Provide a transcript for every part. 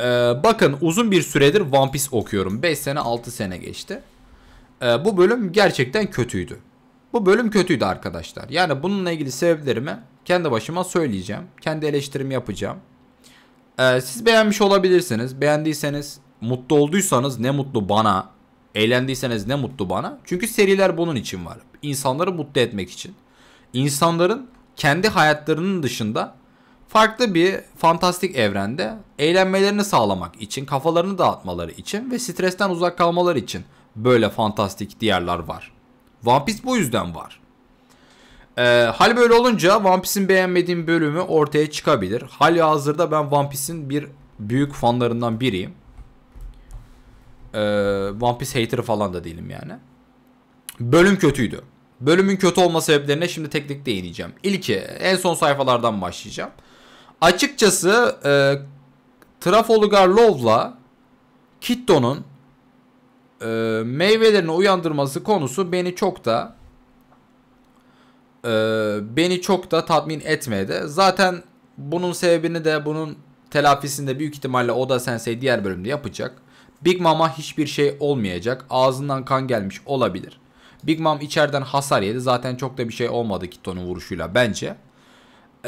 Ee, bakın uzun bir süredir One Piece okuyorum. 5 sene 6 sene geçti. Ee, bu bölüm gerçekten kötüydü. Bu bölüm kötüydü arkadaşlar. Yani bununla ilgili sebeplerimi kendi başıma söyleyeceğim. Kendi eleştirimi yapacağım. Ee, siz beğenmiş olabilirsiniz. Beğendiyseniz, mutlu olduysanız ne mutlu bana. Eğlendiyseniz ne mutlu bana. Çünkü seriler bunun için var. İnsanları mutlu etmek için. İnsanların kendi hayatlarının dışında farklı bir fantastik evrende eğlenmelerini sağlamak için, kafalarını dağıtmaları için ve stresten uzak kalmaları için böyle fantastik diyarlar var. One Piece bu yüzden var. Ee, hal böyle olunca One Piece'in beğenmediğim bölümü ortaya çıkabilir. Hali hazırda ben One Piece'in bir büyük fanlarından biriyim. Ee, One Piece hater falan da değilim yani. Bölüm kötüydü. Bölümün kötü olma sebeplerine şimdi tek tek değineceğim. İlki en son sayfalardan başlayacağım. Açıkçası e, Trafolugar Love'la Kitto'nun e, meyvelerini uyandırması konusu beni çok da e, beni çok da tatmin etmedi. Zaten bunun sebebini de bunun telafisinde büyük ihtimalle Oda Sensei diğer bölümde yapacak. Big Mama hiçbir şey olmayacak. Ağzından kan gelmiş olabilir. Big Mom içeriden hasar yedi. Zaten çok da bir şey olmadı Kito'nun vuruşuyla bence.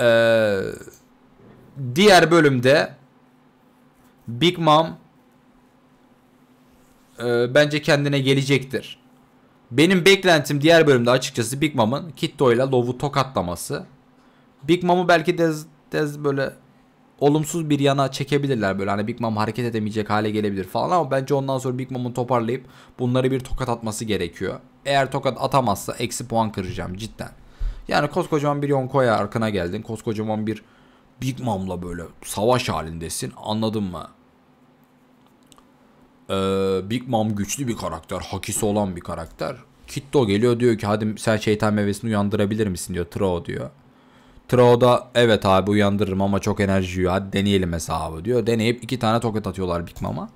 Ee, diğer bölümde Big Mom e, bence kendine gelecektir. Benim beklentim diğer bölümde açıkçası Big Mom'ın Kito ile Lov'u tokatlaması. Big Mom'u belki de, de böyle olumsuz bir yana çekebilirler böyle hani Big Mom hareket edemeyecek hale gelebilir falan ama bence ondan sonra Big Mom'un toparlayıp bunları bir tokat atması gerekiyor. Eğer tokat atamazsa eksi puan kıracağım cidden. Yani koskocaman bir Yonko'ya arkana geldin. Koskocaman bir Big Mom'la böyle savaş halindesin anladın mı? Ee, Big Mom güçlü bir karakter. Hakisi olan bir karakter. Kitto geliyor diyor ki hadi sen şeytan meyvesini uyandırabilir misin diyor. Tro diyor. Tro'da evet abi uyandırırım ama çok enerji yiyor. Hadi deneyelim hesabı diyor. Deneyip iki tane tokat atıyorlar Big Mama.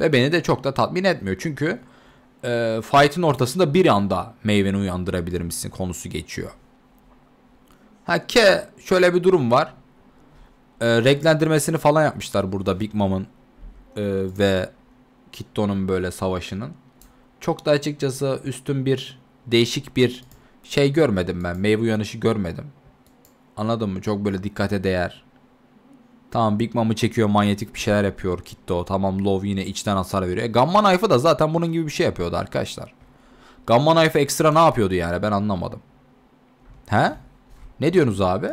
Ve beni de çok da tatmin etmiyor. Çünkü e, fight'in ortasında bir anda meyveni uyandırabilir misin konusu geçiyor. Ha ke şöyle bir durum var. E, renklendirmesini falan yapmışlar burada Big Mom'ın e, ve Kitto'nun böyle savaşının. Çok da açıkçası üstün bir değişik bir şey görmedim ben. Meyve uyanışı görmedim. Anladın mı? Çok böyle dikkate değer. Tamam Big Mom'u çekiyor manyetik bir şeyler yapıyor Kitto. Tamam Love yine içten hasar veriyor. E, Gamma Knife'ı da zaten bunun gibi bir şey yapıyordu arkadaşlar. Gamma Knife ekstra ne yapıyordu yani ben anlamadım. He? Ne diyorsunuz abi?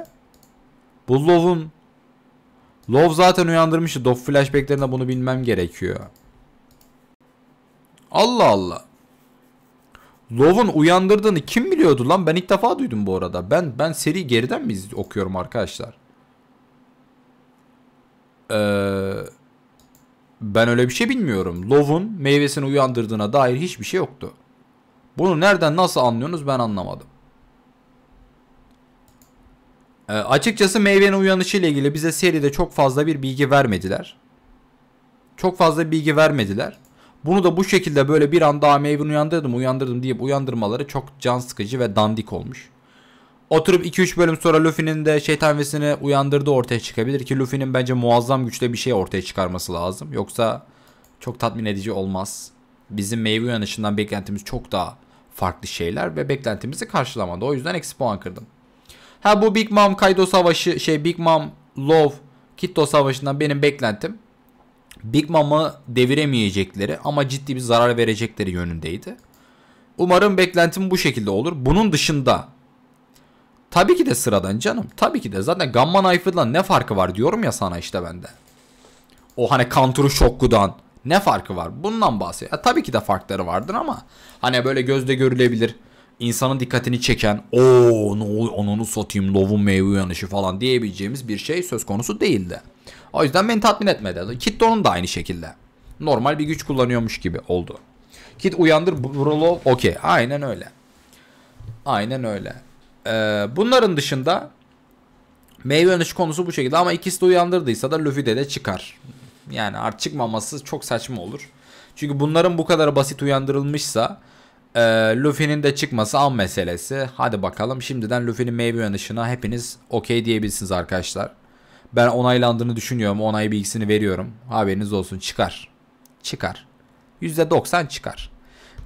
Bu Love'un Love zaten uyandırmıştı. Dof flashbacklerinde bunu bilmem gerekiyor. Allah Allah. Love'un uyandırdığını kim biliyordu lan? Ben ilk defa duydum bu arada. Ben ben seri geriden mi okuyorum arkadaşlar? Ee, ben öyle bir şey bilmiyorum. Love'un meyvesini uyandırdığına dair hiçbir şey yoktu. Bunu nereden nasıl anlıyorsunuz ben anlamadım. Ee, açıkçası meyvenin uyanışı ile ilgili bize seride çok fazla bir bilgi vermediler. Çok fazla bilgi vermediler. Bunu da bu şekilde böyle bir anda daha Maven uyandırdım uyandırdım deyip uyandırmaları çok can sıkıcı ve dandik olmuş. Oturup 2-3 bölüm sonra Luffy'nin de şeytan vesini uyandırdığı ortaya çıkabilir ki Luffy'nin bence muazzam güçte bir şey ortaya çıkarması lazım. Yoksa çok tatmin edici olmaz. Bizim meyve uyanışından beklentimiz çok daha farklı şeyler ve beklentimizi karşılamadı. O yüzden eksi puan kırdım. Ha bu Big Mom Kaido savaşı şey Big Mom Love Kitto savaşından benim beklentim Big Mom'ı deviremeyecekleri ama ciddi bir zarar verecekleri yönündeydi. Umarım beklentim bu şekilde olur. Bunun dışında tabii ki de sıradan canım. Tabii ki de zaten Gamma Knife'dan ne farkı var diyorum ya sana işte bende. O hani Counter'ı Şokku'dan ne farkı var? Bundan bahsediyor. Tabii ki de farkları vardır ama hani böyle gözde görülebilir insanın dikkatini çeken o ne oluyor onunu satayım lovun meyve yanışı falan diyebileceğimiz bir şey söz konusu değildi. O yüzden beni tatmin etmedi. onun da aynı şekilde. Normal bir güç kullanıyormuş gibi oldu. Kit uyandır Brolov okey. Aynen öyle. Aynen öyle. Ee, bunların dışında meyve yanışı konusu bu şekilde ama ikisi de uyandırdıysa da Luffy'de de çıkar. Yani artık çıkmaması çok saçma olur. Çünkü bunların bu kadar basit uyandırılmışsa e, Luffy'nin de çıkması an meselesi. Hadi bakalım şimdiden Luffy'nin meyve yanışına hepiniz okey diyebilsiniz arkadaşlar. Ben onaylandığını düşünüyorum. Onay bilgisini veriyorum. Haberiniz olsun çıkar. Çıkar. %90 çıkar.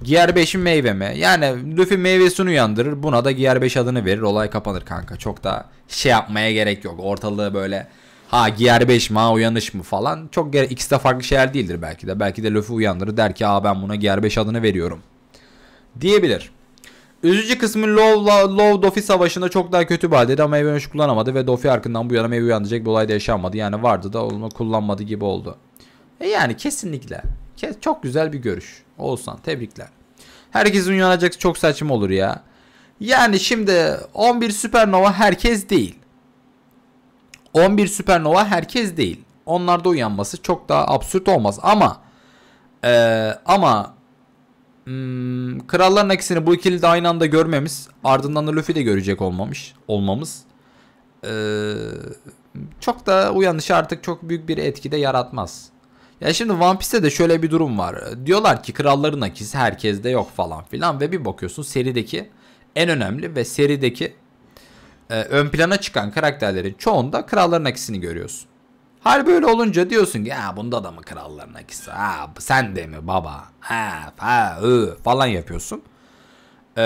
Giyer 5'in meyve mi? Yani Luffy meyvesini uyandırır. Buna da Giyer 5 adını verir. Olay kapanır kanka. Çok da şey yapmaya gerek yok. Ortalığı böyle ha Giyer 5 mi ha uyanış mı falan. Çok gerek. İkisi de farklı şeyler değildir belki de. Belki de Luffy uyandırır der ki ha ben buna Giyer 5 adını veriyorum. Diyebilir. Üzücü kısmı Low'la Low Dofi savaşında çok daha kötü bir haldeydi ama Meyve kullanamadı ve Dofi arkından bu yana Meyve uyandıracak bir olay da yaşanmadı. Yani vardı da onu kullanmadı gibi oldu. E yani kesinlikle. Çok güzel bir görüş. Olsan tebrikler. herkes uyanacak çok saçma olur ya. Yani şimdi 11 süpernova herkes değil. 11 süpernova herkes değil. Onlarda uyanması çok daha absürt olmaz ama ee, ama Hmm, kralların ikisini bu ikili de aynı anda görmemiz. Ardından da Luffy de görecek olmamış. Olmamız. Ee, çok da uyanışı artık çok büyük bir etkide yaratmaz. Ya şimdi One Piece'te de şöyle bir durum var. Diyorlar ki kralların akisi herkeste yok falan filan ve bir bakıyorsun serideki en önemli ve serideki e, ön plana çıkan karakterlerin çoğunda kralların akisini görüyorsun. Hal böyle olunca diyorsun ki ya bunda da mı kralların akisi? Ha, sen de mi baba? Ha, ha, ı, falan yapıyorsun. Ee,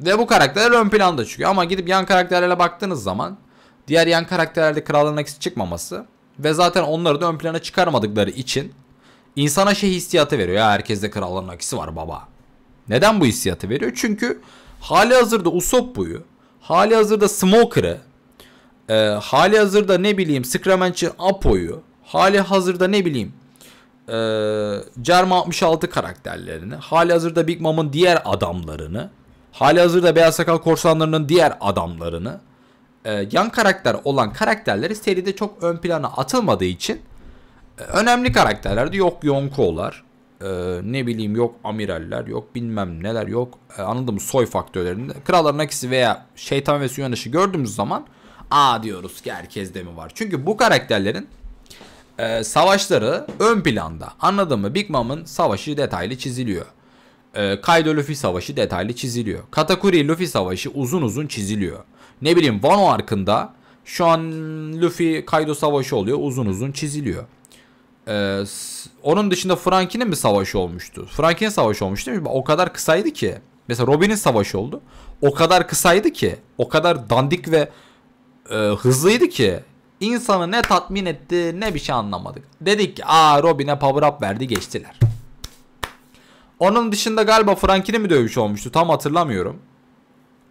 ve bu karakterler ön planda çıkıyor. Ama gidip yan karakterlerle baktığınız zaman diğer yan karakterlerde kralların akisi çıkmaması ve zaten onları da ön plana çıkarmadıkları için insana şey hissiyatı veriyor. Ya herkeste kralların akisi var baba. Neden bu hissiyatı veriyor? Çünkü hali hazırda Usopp'uyu, hali hazırda Smoker'ı e, hali hazırda ne bileyim Scramanchi Apo'yu hali hazırda ne bileyim e, Cerma 66 karakterlerini hali hazırda Big Mom'un diğer adamlarını hali hazırda Beyaz Sakal Korsanlarının diğer adamlarını e, yan karakter olan karakterleri seride çok ön plana atılmadığı için e, önemli karakterlerdi. Yok Yonko'lar, e, ne bileyim yok amiraller, yok bilmem neler, yok e, anladın soy faktörlerinde. Kralların ikisi veya şeytan ve suyanaşı gördüğümüz zaman A diyoruz ki herkes mi var? Çünkü bu karakterlerin e, savaşları ön planda. Anladın mı? Big Mom'ın savaşı detaylı çiziliyor. E, Kaido Luffy savaşı detaylı çiziliyor. Katakuri Luffy savaşı uzun uzun çiziliyor. Ne bileyim Wano arkında şu an Luffy Kaido savaşı oluyor. Uzun uzun çiziliyor. E, onun dışında Frankie'nin mi savaşı olmuştu? Frankie'nin savaşı olmuştu değil mi? O kadar kısaydı ki. Mesela Robin'in savaşı oldu. O kadar kısaydı ki. O kadar dandik ve e, hızlıydı ki insanı ne tatmin etti ne bir şey anlamadık. Dedik ki aa Robin'e power up verdi geçtiler. Onun dışında galiba Frank'in mi dövüşü olmuştu tam hatırlamıyorum.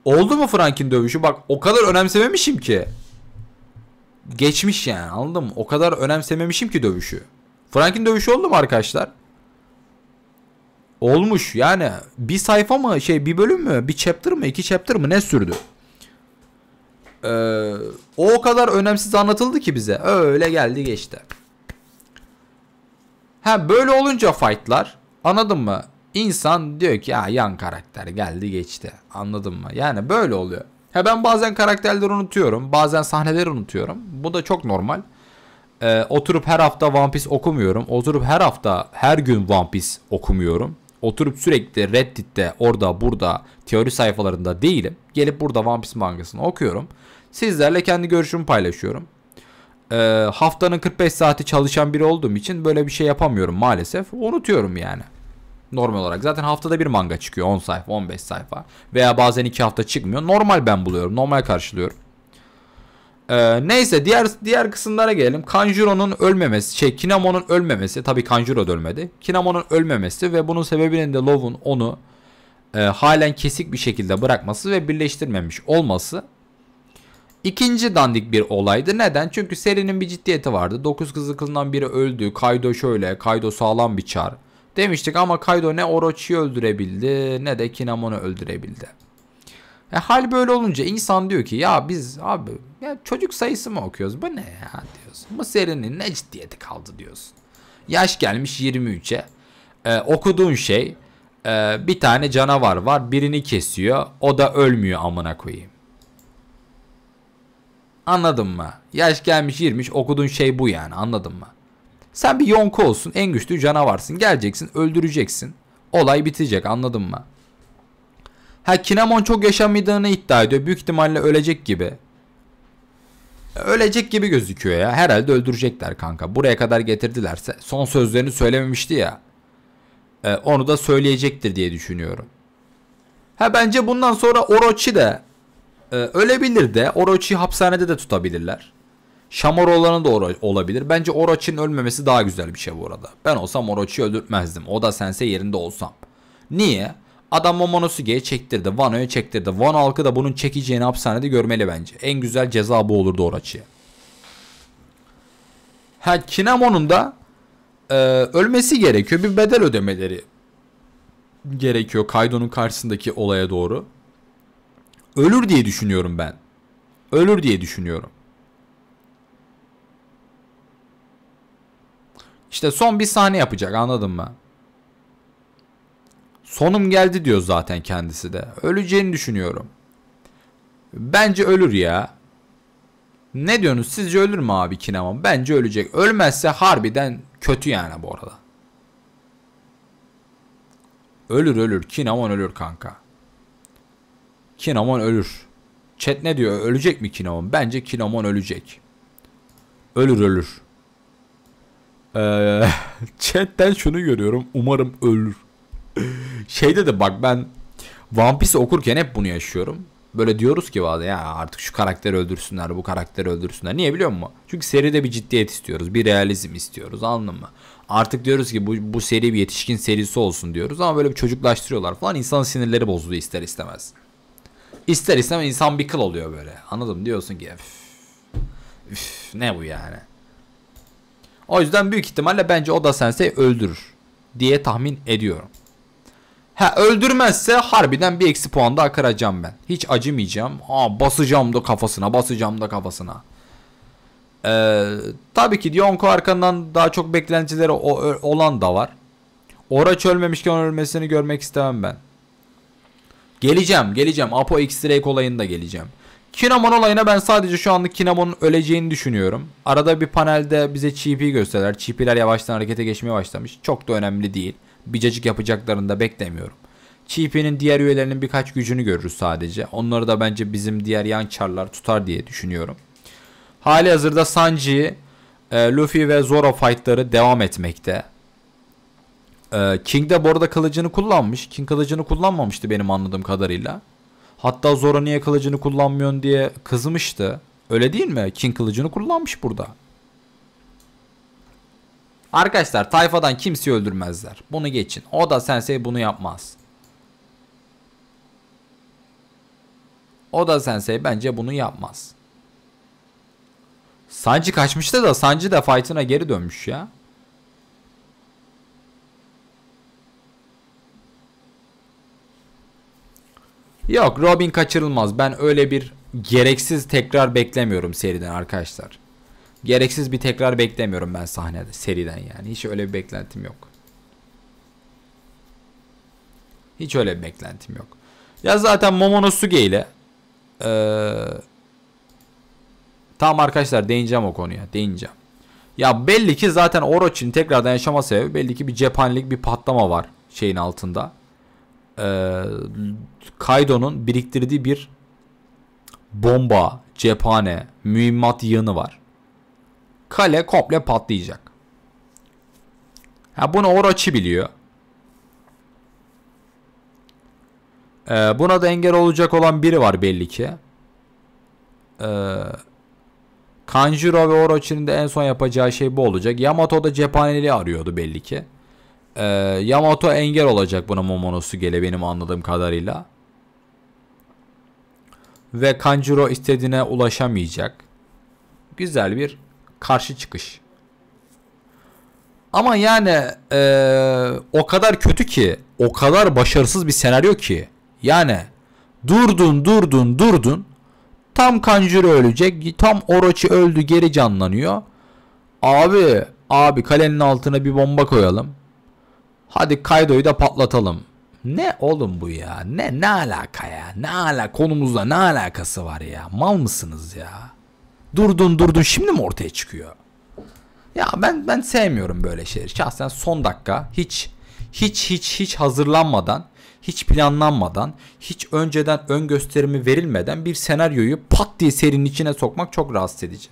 Oldu mu Frank'in dövüşü? Bak o kadar önemsememişim ki. Geçmiş yani anladın mı? O kadar önemsememişim ki dövüşü. Frank'in dövüşü oldu mu arkadaşlar? Olmuş yani bir sayfa mı şey bir bölüm mü bir chapter mı iki chapter mı ne sürdü? Ee, o kadar önemsiz anlatıldı ki bize. Öyle geldi geçti. Ha böyle olunca fightlar anladın mı? İnsan diyor ki ya yan karakter geldi geçti. Anladın mı? Yani böyle oluyor. Ha ben bazen karakterleri unutuyorum. Bazen sahneleri unutuyorum. Bu da çok normal. Ee, oturup her hafta One Piece okumuyorum. Oturup her hafta her gün One Piece okumuyorum. Oturup sürekli Reddit'te orada burada teori sayfalarında değilim. Gelip burada One Piece mangasını okuyorum. Sizlerle kendi görüşümü paylaşıyorum. Ee, haftanın 45 saati çalışan biri olduğum için böyle bir şey yapamıyorum maalesef. Unutuyorum yani. Normal olarak. Zaten haftada bir manga çıkıyor. 10 sayfa, 15 sayfa. Veya bazen 2 hafta çıkmıyor. Normal ben buluyorum. Normal karşılıyorum. Ee, neyse diğer diğer kısımlara gelelim. Kanjuro'nun ölmemesi, şey Kinamo'nun ölmemesi. Tabii Kanjuro da ölmedi. Kinamo'nun ölmemesi ve bunun sebebinin de Love'un onu e, halen kesik bir şekilde bırakması ve birleştirmemiş olması İkinci dandik bir olaydı. Neden? Çünkü serinin bir ciddiyeti vardı. 9 kızı kızından biri öldü. Kaido şöyle. Kaido sağlam bir çar. Demiştik ama Kaido ne Orochi'yi öldürebildi ne de Kinamon'u öldürebildi. E, hal böyle olunca insan diyor ki ya biz abi ya çocuk sayısı mı okuyoruz? Bu ne ya diyorsun. Bu serinin ne ciddiyeti kaldı diyorsun. Yaş gelmiş 23'e. E, okuduğun şey e, bir tane canavar var birini kesiyor o da ölmüyor amına koyayım. Anladın mı? Yaş gelmiş 20 okuduğun şey bu yani anladın mı? Sen bir yonko olsun en güçlü canavarsın. Geleceksin öldüreceksin. Olay bitecek anladın mı? Ha Kinemon çok yaşamadığını iddia ediyor. Büyük ihtimalle ölecek gibi. Ölecek gibi gözüküyor ya. Herhalde öldürecekler kanka. Buraya kadar getirdilerse. Son sözlerini söylememişti ya. E, onu da söyleyecektir diye düşünüyorum. Ha bence bundan sonra Orochi de ee, ölebilir de Orochi hapishanede de tutabilirler. Şamor olanı da or- olabilir. Bence Orochi'nin ölmemesi daha güzel bir şey bu arada. Ben olsam Orochi'yi öldürtmezdim. O da sense yerinde olsam. Niye? Adam Momonosuge'ye çektirdi. Wano'ya çektirdi. Wano halkı da bunun çekeceğini hapishanede görmeli bence. En güzel ceza bu olurdu Orochi'ye. Ha Kinamon'un da e, ölmesi gerekiyor. Bir bedel ödemeleri gerekiyor Kaido'nun karşısındaki olaya doğru ölür diye düşünüyorum ben. Ölür diye düşünüyorum. İşte son bir sahne yapacak anladın mı? Sonum geldi diyor zaten kendisi de. Öleceğini düşünüyorum. Bence ölür ya. Ne diyorsunuz? Sizce ölür mü abi Kinamon? Bence ölecek. Ölmezse harbiden kötü yani bu arada. Ölür ölür. Kinamon ölür kanka. Kinamon ölür. Chat ne diyor? Ölecek mi Kinamon? Bence Kinamon ölecek. Ölür ölür. Ee, chatten şunu görüyorum. Umarım ölür. Şeyde de bak ben One Piece okurken hep bunu yaşıyorum. Böyle diyoruz ki bazen ya artık şu karakteri öldürsünler, bu karakteri öldürsünler. Niye biliyor musun? Çünkü seride bir ciddiyet istiyoruz, bir realizm istiyoruz anladın mı? Artık diyoruz ki bu, bu seri bir yetişkin serisi olsun diyoruz ama böyle bir çocuklaştırıyorlar falan. İnsanın sinirleri bozuluyor ister istemez ister istemez insan bir kıl oluyor böyle. Anladım diyorsun ki üf, üf, ne bu yani. O yüzden büyük ihtimalle bence o da Sensei öldürür diye tahmin ediyorum. Ha öldürmezse harbiden bir eksi puan daha kıracağım ben. Hiç acımayacağım. Aa, basacağım da kafasına basacağım da kafasına. Ee, tabii ki Dionko arkandan daha çok beklentileri olan da var. Oraç ölmemişken ölmesini görmek istemem ben. Geleceğim geleceğim. Apo X-Drake olayında geleceğim. Kinamon olayına ben sadece şu anlık Kinamon'un öleceğini düşünüyorum. Arada bir panelde bize Chippy gösterler. Chippy'ler yavaştan harekete geçmeye başlamış. Çok da önemli değil. Bicacık cacık yapacaklarını da beklemiyorum. Chippy'nin diğer üyelerinin birkaç gücünü görürüz sadece. Onları da bence bizim diğer yan çarlar tutar diye düşünüyorum. Hali hazırda Sanji, e, Luffy ve Zoro fightları devam etmekte. Ee, King de bu arada kılıcını kullanmış. King kılıcını kullanmamıştı benim anladığım kadarıyla. Hatta Zora niye kılıcını kullanmıyorsun diye kızmıştı. Öyle değil mi? King kılıcını kullanmış burada. Arkadaşlar tayfadan kimseyi öldürmezler. Bunu geçin. O da sensei bunu yapmaz. O da sensei bence bunu yapmaz. Sancı kaçmıştı da Sancı da fight'ına geri dönmüş ya. Yok Robin kaçırılmaz. Ben öyle bir gereksiz tekrar beklemiyorum seriden arkadaşlar. Gereksiz bir tekrar beklemiyorum ben sahnede seriden yani. Hiç öyle bir beklentim yok. Hiç öyle bir beklentim yok. Ya zaten Momonosuke ile ee, tam arkadaşlar değineceğim o konuya. Değineceğim. Ya belli ki zaten Orochi'nin tekrardan yaşama sebebi belli ki bir cephanelik bir patlama var şeyin altında e, Kaido'nun biriktirdiği bir bomba, cephane, mühimmat yığını var. Kale komple patlayacak. Ha bunu Orochi biliyor. Ee, buna da engel olacak olan biri var belli ki. Ee, Kanjuro ve Orochi'nin de en son yapacağı şey bu olacak. Yamato da cephaneli arıyordu belli ki. Ee, Yamato engel olacak buna gele benim anladığım kadarıyla. Ve Kanjuro istediğine ulaşamayacak. Güzel bir karşı çıkış. Ama yani ee, o kadar kötü ki, o kadar başarısız bir senaryo ki. Yani durdun durdun durdun. Tam Kanjuro ölecek. Tam Orochi öldü geri canlanıyor. Abi abi kalenin altına bir bomba koyalım. Hadi Kaido'yu da patlatalım. Ne oğlum bu ya? Ne ne alaka ya? Ne ala konumuzla ne alakası var ya? Mal mısınız ya? Durdun durdun şimdi mi ortaya çıkıyor? Ya ben ben sevmiyorum böyle şeyleri. Şahsen son dakika hiç hiç hiç hiç hazırlanmadan, hiç planlanmadan, hiç önceden ön gösterimi verilmeden bir senaryoyu pat diye serinin içine sokmak çok rahatsız edici.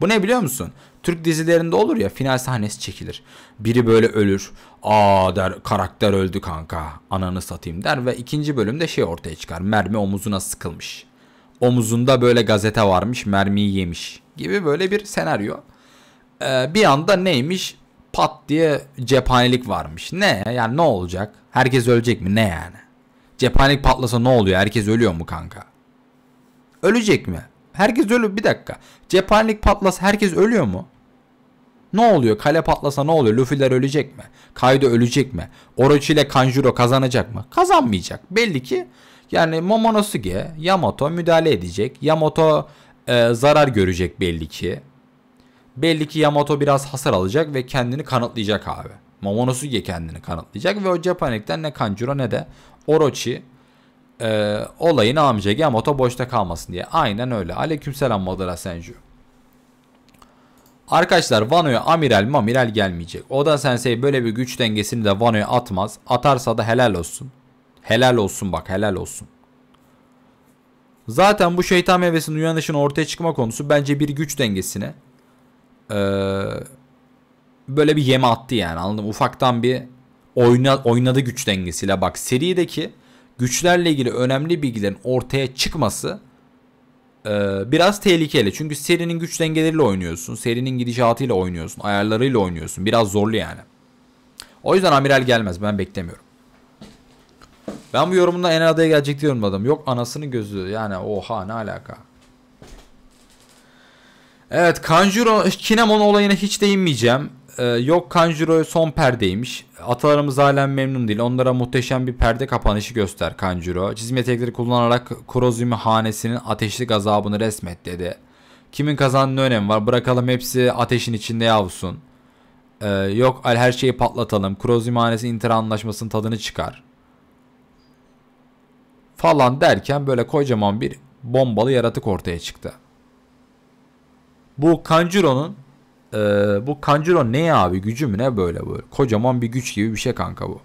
Bu ne biliyor musun? Türk dizilerinde olur ya final sahnesi çekilir. Biri böyle ölür. Aa der karakter öldü kanka ananı satayım der ve ikinci bölümde şey ortaya çıkar. Mermi omuzuna sıkılmış. Omuzunda böyle gazete varmış mermiyi yemiş gibi böyle bir senaryo. Ee, bir anda neymiş pat diye cephanelik varmış. Ne yani ne olacak? Herkes ölecek mi ne yani? Cephanelik patlasa ne oluyor? Herkes ölüyor mu kanka? Ölecek mi? Herkes ölü bir dakika. Cephanelik patlasa herkes ölüyor mu? Ne oluyor? Kale patlasa ne oluyor? Luffy'ler ölecek mi? Kaido ölecek mi? Orochi ile Kanjuro kazanacak mı? Kazanmayacak. Belli ki yani Momonosuke, Yamato müdahale edecek. Yamato e, zarar görecek belli ki. Belli ki Yamato biraz hasar alacak ve kendini kanıtlayacak abi. Momonosuke kendini kanıtlayacak ve o Japanik'ten ne Kanjuro ne de Orochi e, olayını amca Yamato boşta kalmasın diye. Aynen öyle. Aleykümselam Madara Senju. Arkadaşlar Vano'ya amiral mamiral gelmeyecek. Oda Sensei böyle bir güç dengesini de Vano'ya atmaz. Atarsa da helal olsun. Helal olsun bak helal olsun. Zaten bu şeytan meyvesinin uyanışın ortaya çıkma konusu bence bir güç dengesine ee, böyle bir yeme attı yani anladım. Ufaktan bir oyna, oynadı güç dengesiyle. Bak serideki güçlerle ilgili önemli bilgilerin ortaya çıkması ee, biraz tehlikeli. Çünkü serinin güç dengeleriyle oynuyorsun. Serinin gidişatıyla oynuyorsun. Ayarlarıyla oynuyorsun. Biraz zorlu yani. O yüzden amiral gelmez. Ben beklemiyorum. Ben bu yorumunda en adaya gelecek diyorum adam. Yok anasını gözü. Yani oha ne alaka. Evet Kanjuro Kinemon olayına hiç değinmeyeceğim. Ee, yok Kanjiro'ya son perdeymiş. Atalarımız halen memnun değil. Onlara muhteşem bir perde kapanışı göster Kanjiro. Çizim yetenekleri kullanarak Kurozumi hanesinin ateşli gazabını resmet dedi. Kimin kazandığının önemi var. Bırakalım hepsi ateşin içinde yavrusun. Ee, yok al her şeyi patlatalım. Kurozumi hanesi intihar anlaşmasının tadını çıkar. Falan derken böyle kocaman bir bombalı yaratık ortaya çıktı. Bu Kanjiro'nun ee, bu Kanjuro ne abi gücü mü ne böyle bu Kocaman bir güç gibi bir şey kanka bu.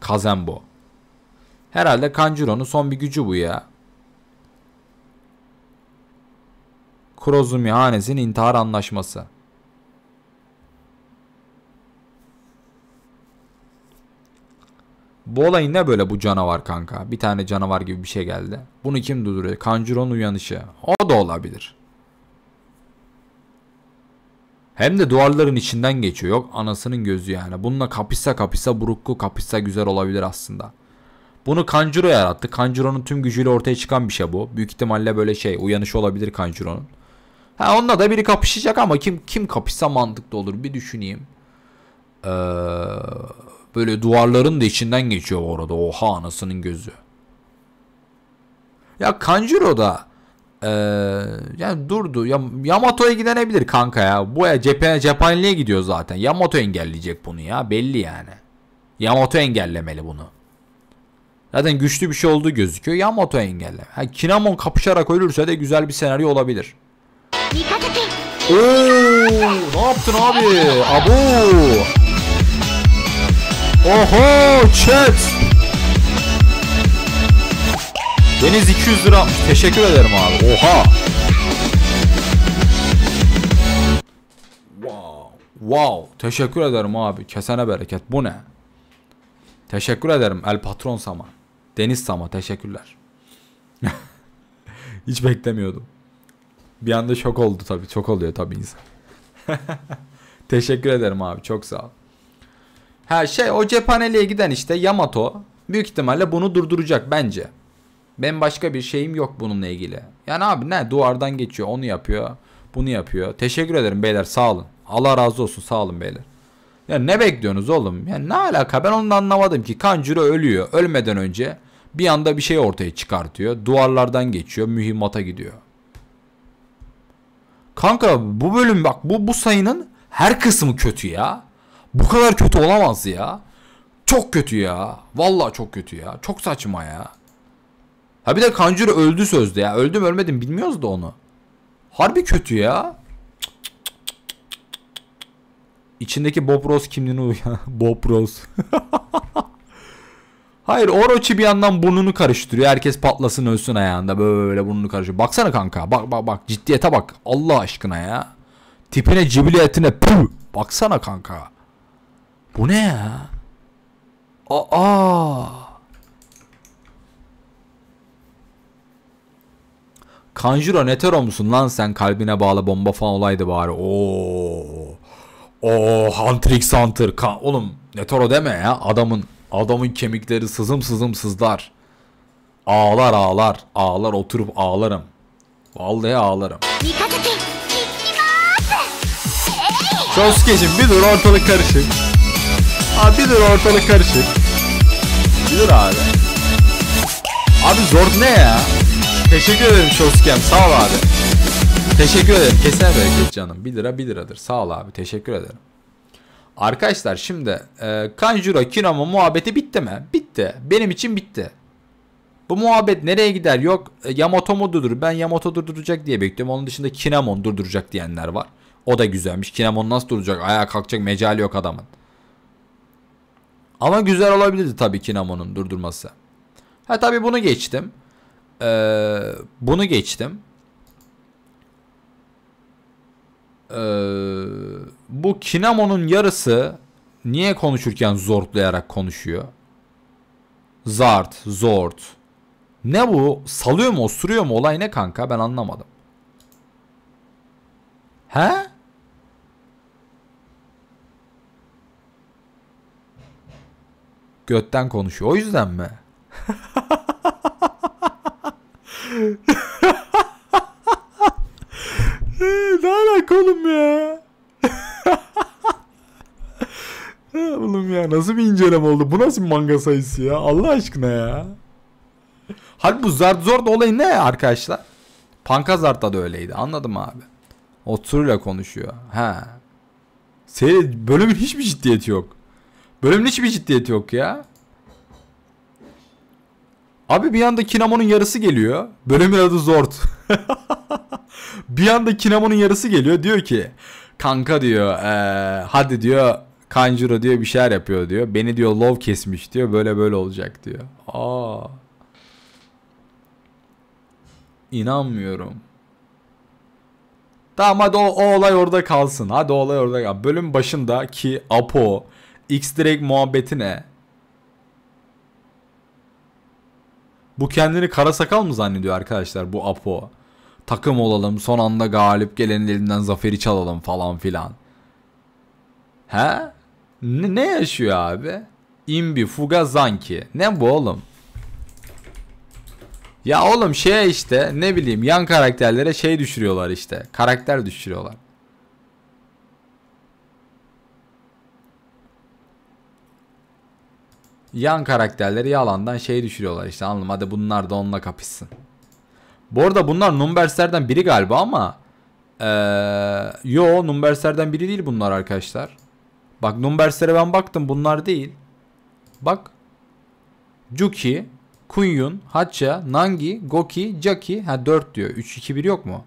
Kazembo. Herhalde Kanjuro'nun son bir gücü bu ya. Kurozumi hanesin intihar anlaşması. Bu olayın ne böyle bu canavar kanka? Bir tane canavar gibi bir şey geldi. Bunu kim durduruyor? Kanjuro'nun uyanışı. O da olabilir. Hem de duvarların içinden geçiyor. Yok anasının gözü yani. Bununla kapışsa kapışsa Burukku kapışsa güzel olabilir aslında. Bunu Kanjuro yarattı. Kanjuro'nun tüm gücüyle ortaya çıkan bir şey bu. Büyük ihtimalle böyle şey uyanış olabilir Kanjuro'nun. Ha onunla da biri kapışacak ama kim kim kapışsa mantıklı olur bir düşüneyim. Ee, böyle duvarların da içinden geçiyor orada Oha anasının gözü. Ya Kanjuro da ee, yani durdu. Yamato'ya gidenebilir kanka ya. Bu ya cepheye cephaneliğe gidiyor zaten. Yamato engelleyecek bunu ya. Belli yani. Yamato engellemeli bunu. Zaten güçlü bir şey olduğu gözüküyor. Yamato engelle. Yani Kinamon kapışarak ölürse de güzel bir senaryo olabilir. Oo, ne yaptın abi? Abu. Oho chat. Deniz 200 lira atmış. Teşekkür ederim abi. Oha. Wow. Wow. Teşekkür ederim abi. Kesene bereket. Bu ne? Teşekkür ederim El Patron Sama. Deniz Sama teşekkürler. Hiç beklemiyordum. Bir anda şok oldu tabii. Çok oluyor tabii insan. Teşekkür ederim abi. Çok sağ ol. Her şey o cephaneliğe giden işte Yamato büyük ihtimalle bunu durduracak bence. Ben başka bir şeyim yok bununla ilgili. Yani abi ne duvardan geçiyor onu yapıyor bunu yapıyor. Teşekkür ederim beyler sağ olun. Allah razı olsun sağ olun beyler. Ya ne bekliyorsunuz oğlum? Ya ne alaka ben onu anlamadım ki. Kanjuro ölüyor. Ölmeden önce bir anda bir şey ortaya çıkartıyor. Duvarlardan geçiyor. Mühimmata gidiyor. Kanka bu bölüm bak bu, bu sayının her kısmı kötü ya. Bu kadar kötü olamaz ya. Çok kötü ya. Vallahi çok kötü ya. Çok saçma ya. Ha bir de Kanjuro öldü sözde ya. Öldü mü ölmedi mi bilmiyoruz da onu. Harbi kötü ya. İçindeki Bob Ross kimliğini uyan. Bob Ross. Hayır Orochi bir yandan burnunu karıştırıyor. Herkes patlasın ölsün ayağında. Böyle burnunu karıştırıyor. Baksana kanka. Bak bak bak. Ciddiyete bak. Allah aşkına ya. Tipine cibiliyetine püh. Baksana kanka. Bu ne ya? Aa. Kanjuro Netero musun lan sen kalbine bağlı bomba falan olaydı bari. Oo. Oo Huntrix Hunter. Ka Oğlum Netero deme ya. Adamın adamın kemikleri sızım sızım sızlar. Ağlar ağlar. Ağlar oturup ağlarım. Vallahi ağlarım. Soske'cim bir dur ortalık karışık. Abi bir dur ortalık karışık. Bir dur abi. Abi zor ne ya? Teşekkür ederim Şoskem. Sağ ol abi. Teşekkür ederim. Kesen bereket canım. 1 lira 1 liradır. Sağ ol abi. Teşekkür ederim. Arkadaşlar şimdi e, Kanjuro Kinomo muhabbeti bitti mi? Bitti. Benim için bitti. Bu muhabbet nereye gider? Yok e, Yamato mu durdurur? Ben Yamato durduracak diye bekliyorum. Onun dışında Kinamon durduracak diyenler var. O da güzelmiş. Kinamon nasıl duracak? Ayağa kalkacak mecali yok adamın. Ama güzel olabilirdi tabii Kinamon'un durdurması. Ha tabii bunu geçtim. Ee, bunu geçtim. Ee, bu Kinamo'nun yarısı niye konuşurken zortlayarak konuşuyor? Zart, zort. Ne bu? Salıyor mu, osuruyor mu? Olay ne kanka? Ben anlamadım. He? Götten konuşuyor. O yüzden mi? ne alaka oğlum ya? oğlum ya nasıl bir inceleme oldu? Bu nasıl bir manga sayısı ya? Allah aşkına ya. Halbuki bu zart zor olay ne arkadaşlar? Pankazart'ta da öyleydi. Anladım abi. Oturuyla konuşuyor. He. Seyret, bölümün hiçbir ciddiyeti yok. Bölümün hiçbir ciddiyeti yok ya. Abi bir anda Kinamo'nun yarısı geliyor. Bölümün adı Zort. bir anda Kinamo'nun yarısı geliyor. Diyor ki kanka diyor ee, hadi diyor Kanjuro diyor bir şeyler yapıyor diyor. Beni diyor love kesmiş diyor. Böyle böyle olacak diyor. Aa. İnanmıyorum. Tamam hadi o, o olay orada kalsın. Hadi o olay orada kalsın. Bölüm başında ki Apo X-Drake muhabbetine Bu kendini kara sakal mı zannediyor arkadaşlar bu Apo? Takım olalım son anda galip gelenin elinden zaferi çalalım falan filan. He? Ne, ne yaşıyor abi? Imbi Fuga Zanki. Ne bu oğlum? Ya oğlum şey işte ne bileyim yan karakterlere şey düşürüyorlar işte. Karakter düşürüyorlar. yan karakterleri yalandan şey düşürüyorlar işte anladım hadi bunlar da onunla kapışsın. Bu arada bunlar Numberslerden biri galiba ama ee, yo Numberslerden biri değil bunlar arkadaşlar. Bak Numberslere ben baktım bunlar değil. Bak Juki, Kunyun, Hacha, Nangi, Goki, Jaki. Ha 4 diyor. 3-2-1 yok mu?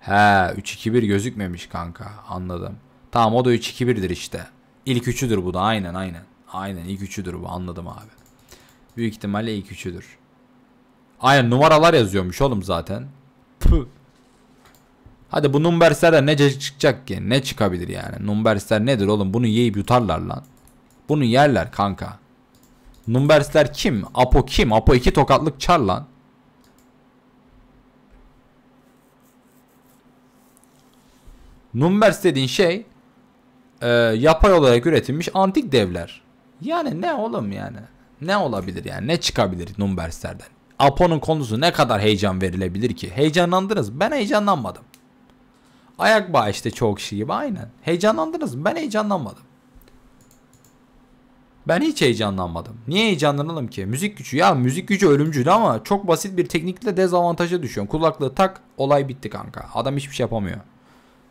He 3-2-1 gözükmemiş kanka anladım. Tamam o da 3-2-1'dir işte. İlk üçüdür bu da aynen aynen. Aynen ilk üçüdür bu anladım abi. Büyük ihtimalle ilk üçüdür. Aynen numaralar yazıyormuş oğlum zaten. Püh. Hadi bu numbersterden ne çıkacak ki? Ne çıkabilir yani? Numberster nedir oğlum? Bunu yiyip yutarlar lan. Bunu yerler kanka. Numberster kim? Apo kim? Apo iki tokatlık çar lan. Numbers dediğin şey e, yapay olarak üretilmiş antik devler. Yani ne oğlum yani? Ne olabilir yani? Ne çıkabilir Numberslerden? Apo'nun konusu ne kadar heyecan verilebilir ki? Heyecanlandınız. Ben heyecanlanmadım. Ayak bağı işte çoğu kişi gibi aynen. Heyecanlandınız. Ben heyecanlanmadım. Ben hiç heyecanlanmadım. Niye heyecanlanalım ki? Müzik gücü ya müzik gücü ölümcül ama çok basit bir teknikle dezavantaja düşüyorsun. Kulaklığı tak olay bitti kanka. Adam hiçbir şey yapamıyor.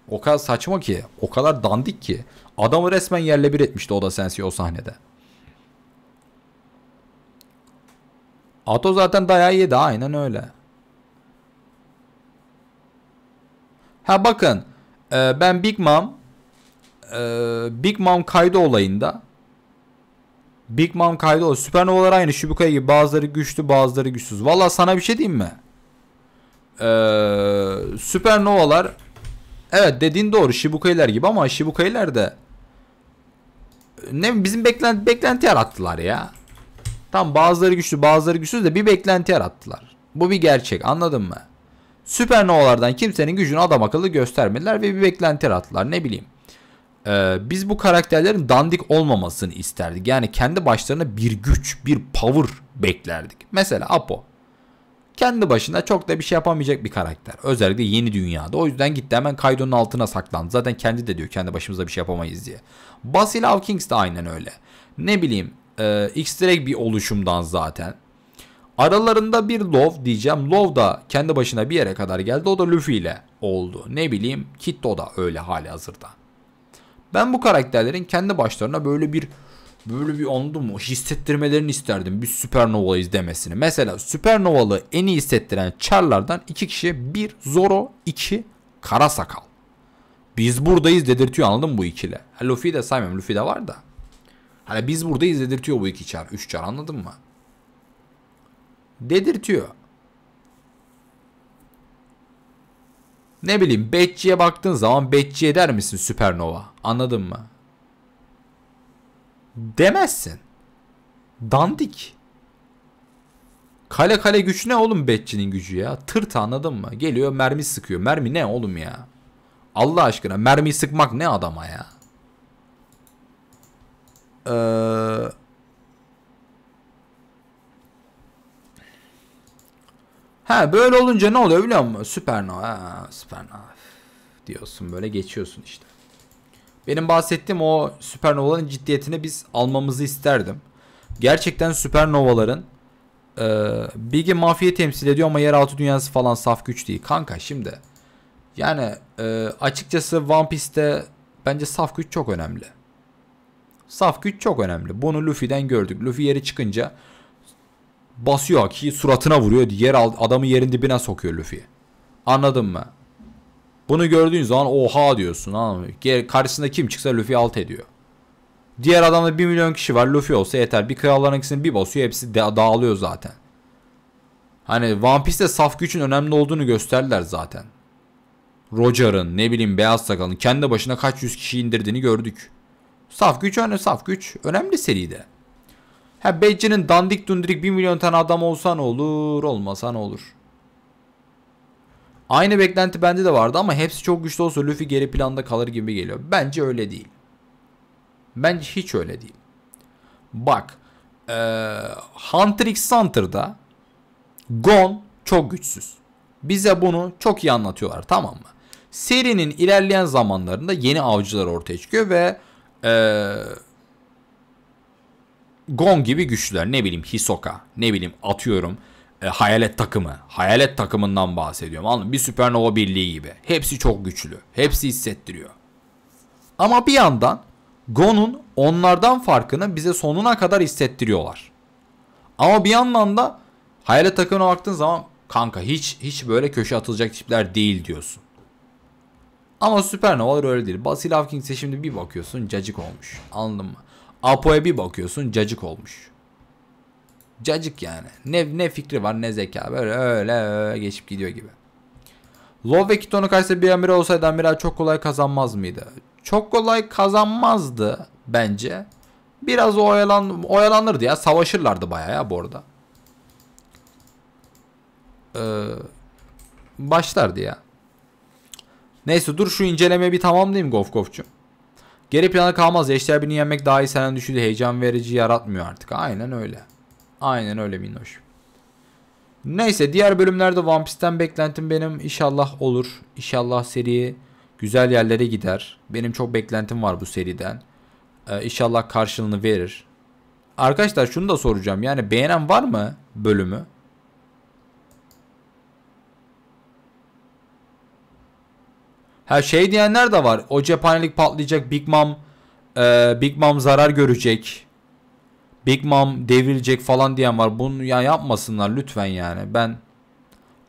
O kadar saçma ki. O kadar dandik ki. Adamı resmen yerle bir etmişti o da sensi o sahnede. Ato zaten dayağı yedi aynen öyle. Ha bakın e, ben Big Mom e, Big Mom kaydı olayında Big Mom kaydı o. Süpernovalar aynı Shibukai gibi bazıları güçlü bazıları güçsüz. Valla sana bir şey diyeyim mi? Ee, süpernovalar evet dediğin doğru Shibukai'ler gibi ama Shibukai'ler da ne bizim beklenti, beklenti yarattılar ya. Tam bazıları güçlü bazıları güçsüz de bir beklenti yarattılar. Bu bir gerçek anladın mı? Süpernovalardan kimsenin gücünü adam akıllı göstermediler ve bir beklenti yarattılar ne bileyim. Ee, biz bu karakterlerin dandik olmamasını isterdik. Yani kendi başlarına bir güç, bir power beklerdik. Mesela Apo. Kendi başına çok da bir şey yapamayacak bir karakter. Özellikle yeni dünyada. O yüzden gitti hemen Kaido'nun altına saklandı. Zaten kendi de diyor kendi başımıza bir şey yapamayız diye. Basil Hawkins de aynen öyle. Ne bileyim e, X direkt bir oluşumdan zaten. Aralarında bir Love diyeceğim. Love da kendi başına bir yere kadar geldi. O da Luffy ile oldu. Ne bileyim Kitto da öyle hali hazırda. Ben bu karakterlerin kendi başlarına böyle bir böyle bir anladın mı hissettirmelerini isterdim. Bir süpernovayız izlemesini. Mesela süpernovalı en iyi hissettiren çarlardan iki kişi. Bir Zoro, iki Karasakal. Biz buradayız dedirtiyor anladın mı bu ikili? Luffy'yi de saymıyorum. Luffy de var da. Hani biz buradayız dedirtiyor bu iki çar. Üç çar anladın mı? Dedirtiyor. Ne bileyim Betçi'ye baktığın zaman betçiye der misin Süpernova? Anladın mı? Demezsin. Dandik. Kale kale güç ne oğlum Betçi'nin gücü ya? Tırt anladın mı? Geliyor mermi sıkıyor. Mermi ne oğlum ya? Allah aşkına mermi sıkmak ne adama ya? Ee, ha böyle olunca ne oluyor biliyor musun? Supernova. Ha, supernova diyorsun böyle geçiyorsun işte. Benim bahsettiğim o süpernovaların ciddiyetini biz almamızı isterdim. Gerçekten süpernovaların e, bilgi mafya temsil ediyor ama yeraltı dünyası falan saf güç değil. Kanka şimdi yani e, açıkçası One Piece'te bence saf güç çok önemli. Saf güç çok önemli. Bunu Luffy'den gördük. Luffy yeri çıkınca basıyor ki suratına vuruyor. Yer adamı yerin dibine sokuyor Luffy. Anladın mı? Bunu gördüğün zaman oha diyorsun anladın mı? Karşısında kim çıksa Luffy alt ediyor. Diğer adamda 1 milyon kişi var. Luffy olsa yeter. Bir kralların ikisini bir basıyor. Hepsi da dağılıyor zaten. Hani One Piece'te saf gücün önemli olduğunu gösterdiler zaten. Roger'ın ne bileyim beyaz sakalın kendi başına kaç yüz kişi indirdiğini gördük. Saf güç önemli. Saf güç önemli seride. Ha Badge'nin dandik dundirik 1 milyon tane adam olsan olur olmasan olur. Aynı beklenti bende de vardı ama hepsi çok güçlü olsa Luffy geri planda kalır gibi geliyor. Bence öyle değil. Bence hiç öyle değil. Bak ee, Hunter x Hunter'da Gon çok güçsüz. Bize bunu çok iyi anlatıyorlar tamam mı? Serinin ilerleyen zamanlarında yeni avcılar ortaya çıkıyor ve ee, Gon gibi güçlüler. Ne bileyim Hisoka. Ne bileyim atıyorum e, hayalet takımı. Hayalet takımından bahsediyorum. Anladın mı? Bir süpernova birliği gibi. Hepsi çok güçlü. Hepsi hissettiriyor. Ama bir yandan Gon'un onlardan farkını bize sonuna kadar hissettiriyorlar. Ama bir yandan da hayalet takımına baktığın zaman kanka hiç hiç böyle köşe atılacak tipler değil diyorsun. Ama süpernovalar öyle değil. Basil Hawkins'e şimdi bir bakıyorsun cacık olmuş. Anladın mı? Apo'ya bir bakıyorsun cacık olmuş. Cacık yani. Ne, ne fikri var ne zeka. Böyle öyle, öyle geçip gidiyor gibi. Love ve Kito'nun karşısında bir Amira olsaydı Amira çok kolay kazanmaz mıydı? Çok kolay kazanmazdı bence. Biraz oyalan, oyalanırdı ya. Savaşırlardı bayağı ya bu arada. Ee, başlardı ya. Neyse dur şu incelemeyi bir tamamlayayım Govkov'cum. Geri plana kalmaz. Eşler birini yenmek daha iyi senden düşüldü. Heyecan verici yaratmıyor artık. Aynen öyle. Aynen öyle minnoş. Neyse diğer bölümlerde One Piece'ten beklentim benim inşallah olur. İnşallah seri güzel yerlere gider. Benim çok beklentim var bu seriden. Ee, inşallah karşılığını verir. Arkadaşlar şunu da soracağım. Yani beğenen var mı bölümü? Ha şey diyenler de var. O cephanelik patlayacak. Big Mom e, Big Mom zarar görecek. Big Mom devrilecek falan diyen var. Bunu ya yapmasınlar lütfen yani. Ben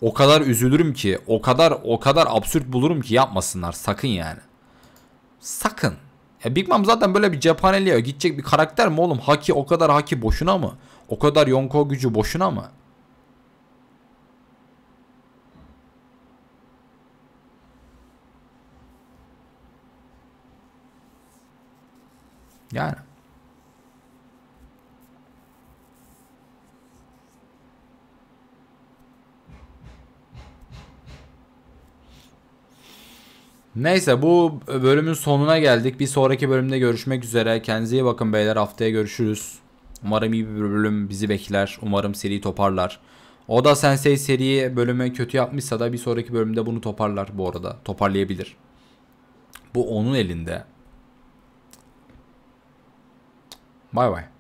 o kadar üzülürüm ki, o kadar o kadar absürt bulurum ki yapmasınlar sakın yani. Sakın. Ya Big Mom zaten böyle bir cephaneliğe gidecek bir karakter mi oğlum? Haki o kadar haki boşuna mı? O kadar yonko gücü boşuna mı? Yani. Neyse bu bölümün sonuna geldik. Bir sonraki bölümde görüşmek üzere. Kendinize iyi bakın beyler. Haftaya görüşürüz. Umarım iyi bir bölüm bizi bekler. Umarım seri toparlar. O da Sensei seriyi bölüme kötü yapmışsa da bir sonraki bölümde bunu toparlar bu arada. Toparlayabilir. Bu onun elinde. Bye bye.